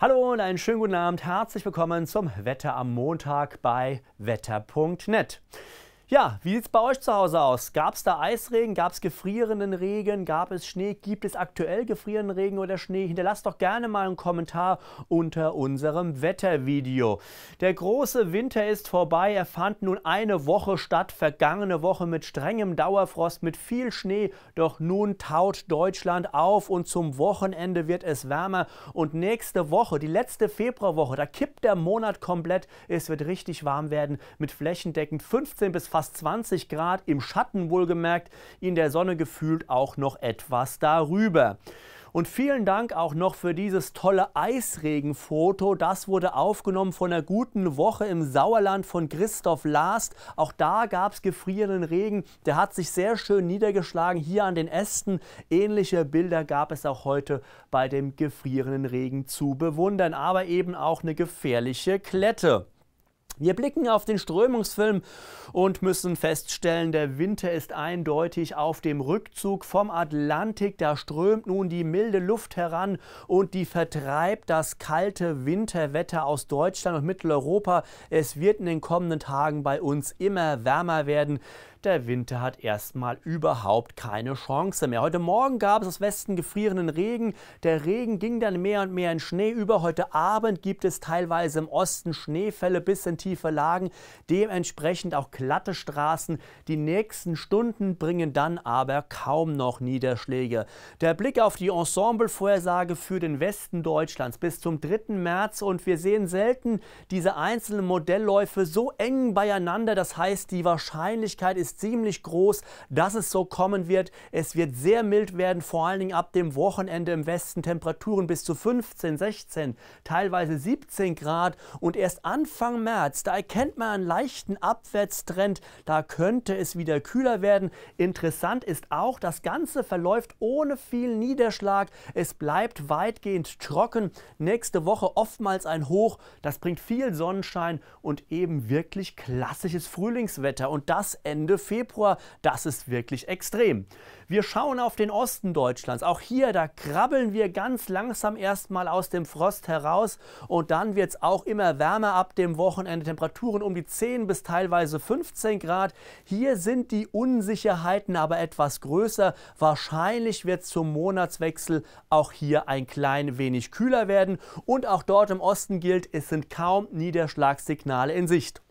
Hallo und einen schönen guten Abend. Herzlich willkommen zum Wetter am Montag bei wetter.net. Ja, wie sieht es bei euch zu Hause aus? Gab es da Eisregen? Gab es gefrierenden Regen? Gab es Schnee? Gibt es aktuell gefrierenden Regen oder Schnee? Hinterlasst doch gerne mal einen Kommentar unter unserem Wettervideo. Der große Winter ist vorbei. Er fand nun eine Woche statt. Vergangene Woche mit strengem Dauerfrost, mit viel Schnee. Doch nun taut Deutschland auf und zum Wochenende wird es wärmer. Und nächste Woche, die letzte Februarwoche, da kippt der Monat komplett. Es wird richtig warm werden mit flächendeckend 15 bis 20 fast 20 Grad, im Schatten wohlgemerkt, in der Sonne gefühlt auch noch etwas darüber. Und vielen Dank auch noch für dieses tolle Eisregenfoto. Das wurde aufgenommen von einer guten Woche im Sauerland von Christoph Last. Auch da gab es gefrierenden Regen. Der hat sich sehr schön niedergeschlagen hier an den Ästen. Ähnliche Bilder gab es auch heute bei dem gefrierenden Regen zu bewundern. Aber eben auch eine gefährliche Klette. Wir blicken auf den Strömungsfilm und müssen feststellen, der Winter ist eindeutig auf dem Rückzug vom Atlantik. Da strömt nun die milde Luft heran und die vertreibt das kalte Winterwetter aus Deutschland und Mitteleuropa. Es wird in den kommenden Tagen bei uns immer wärmer werden. Der Winter hat erstmal überhaupt keine Chance mehr. Heute Morgen gab es aus Westen gefrierenden Regen. Der Regen ging dann mehr und mehr in Schnee über. Heute Abend gibt es teilweise im Osten Schneefälle bis in tiefe Lagen. Dementsprechend auch glatte Straßen. Die nächsten Stunden bringen dann aber kaum noch Niederschläge. Der Blick auf die Ensemble-Vorhersage für den Westen Deutschlands bis zum 3. März und wir sehen selten diese einzelnen Modellläufe so eng beieinander. Das heißt, die Wahrscheinlichkeit ist ist ziemlich groß, dass es so kommen wird. Es wird sehr mild werden, vor allen Dingen ab dem Wochenende im Westen Temperaturen bis zu 15, 16, teilweise 17 Grad. Und erst Anfang März, da erkennt man einen leichten Abwärtstrend. Da könnte es wieder kühler werden. Interessant ist auch, das Ganze verläuft ohne viel Niederschlag. Es bleibt weitgehend trocken. Nächste Woche oftmals ein Hoch. Das bringt viel Sonnenschein und eben wirklich klassisches Frühlingswetter. Und das Ende Februar, das ist wirklich extrem. Wir schauen auf den Osten Deutschlands. Auch hier, da krabbeln wir ganz langsam erstmal aus dem Frost heraus und dann wird es auch immer wärmer ab dem Wochenende. Temperaturen um die 10 bis teilweise 15 Grad. Hier sind die Unsicherheiten aber etwas größer. Wahrscheinlich wird zum Monatswechsel auch hier ein klein wenig kühler werden und auch dort im Osten gilt, es sind kaum Niederschlagssignale in Sicht.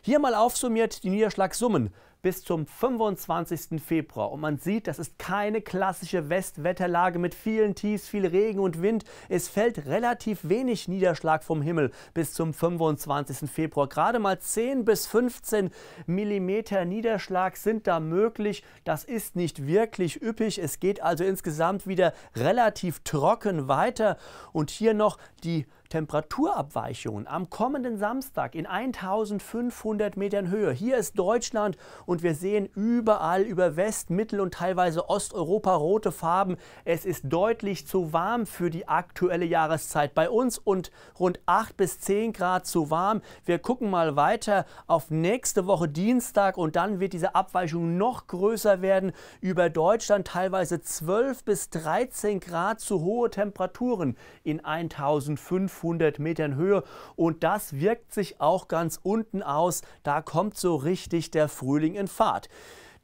Hier mal aufsummiert die Niederschlagssummen bis zum 25. Februar. Und man sieht, das ist keine klassische Westwetterlage mit vielen Tiefs, viel Regen und Wind. Es fällt relativ wenig Niederschlag vom Himmel bis zum 25. Februar. Gerade mal 10 bis 15 Millimeter Niederschlag sind da möglich. Das ist nicht wirklich üppig. Es geht also insgesamt wieder relativ trocken weiter. Und hier noch die Temperaturabweichungen am kommenden Samstag in 1500 Metern Höhe. Hier ist Deutschland und wir sehen überall über West-, Mittel- und teilweise Osteuropa rote Farben. Es ist deutlich zu warm für die aktuelle Jahreszeit bei uns und rund 8 bis 10 Grad zu warm. Wir gucken mal weiter auf nächste Woche Dienstag und dann wird diese Abweichung noch größer werden. Über Deutschland teilweise 12 bis 13 Grad zu hohe Temperaturen in 1500 500 Metern Höhe. Und das wirkt sich auch ganz unten aus. Da kommt so richtig der Frühling in Fahrt.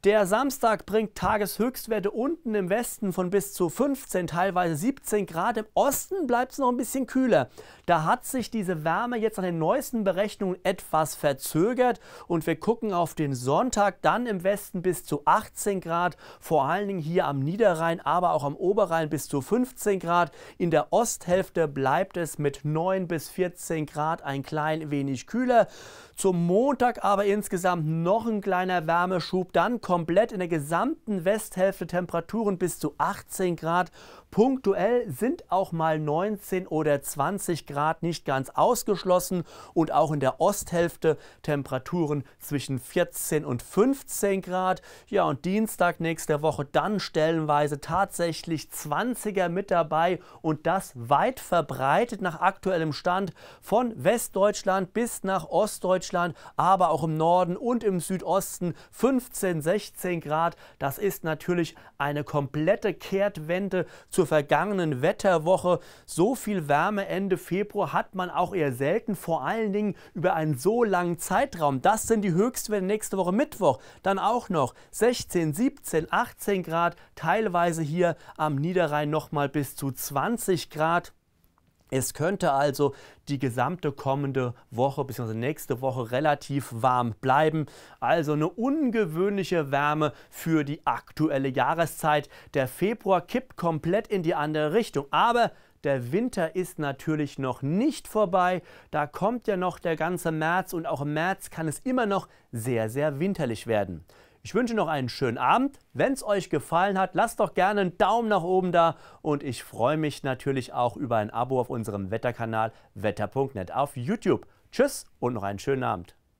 Der Samstag bringt Tageshöchstwerte unten im Westen von bis zu 15, teilweise 17 Grad. Im Osten bleibt es noch ein bisschen kühler. Da hat sich diese Wärme jetzt an den neuesten Berechnungen etwas verzögert. Und wir gucken auf den Sonntag, dann im Westen bis zu 18 Grad. Vor allen Dingen hier am Niederrhein, aber auch am Oberrhein bis zu 15 Grad. In der Osthälfte bleibt es mit 9 bis 14 Grad ein klein wenig kühler. Zum Montag aber insgesamt noch ein kleiner Wärmeschub. Dann kommt komplett in der gesamten Westhälfte Temperaturen bis zu 18 Grad. Punktuell sind auch mal 19 oder 20 Grad nicht ganz ausgeschlossen und auch in der Osthälfte Temperaturen zwischen 14 und 15 Grad. Ja, und Dienstag nächster Woche dann stellenweise tatsächlich 20er mit dabei und das weit verbreitet nach aktuellem Stand von Westdeutschland bis nach Ostdeutschland, aber auch im Norden und im Südosten 15, 16 16 Grad. Das ist natürlich eine komplette Kehrtwende zur vergangenen Wetterwoche. So viel Wärme Ende Februar hat man auch eher selten, vor allen Dingen über einen so langen Zeitraum. Das sind die Höchstwerte nächste Woche Mittwoch. Dann auch noch 16, 17, 18 Grad, teilweise hier am Niederrhein nochmal bis zu 20 Grad. Es könnte also die gesamte kommende Woche bzw. nächste Woche relativ warm bleiben. Also eine ungewöhnliche Wärme für die aktuelle Jahreszeit. Der Februar kippt komplett in die andere Richtung. Aber der Winter ist natürlich noch nicht vorbei. Da kommt ja noch der ganze März und auch im März kann es immer noch sehr, sehr winterlich werden. Ich wünsche noch einen schönen Abend. Wenn es euch gefallen hat, lasst doch gerne einen Daumen nach oben da und ich freue mich natürlich auch über ein Abo auf unserem Wetterkanal wetter.net auf YouTube. Tschüss und noch einen schönen Abend.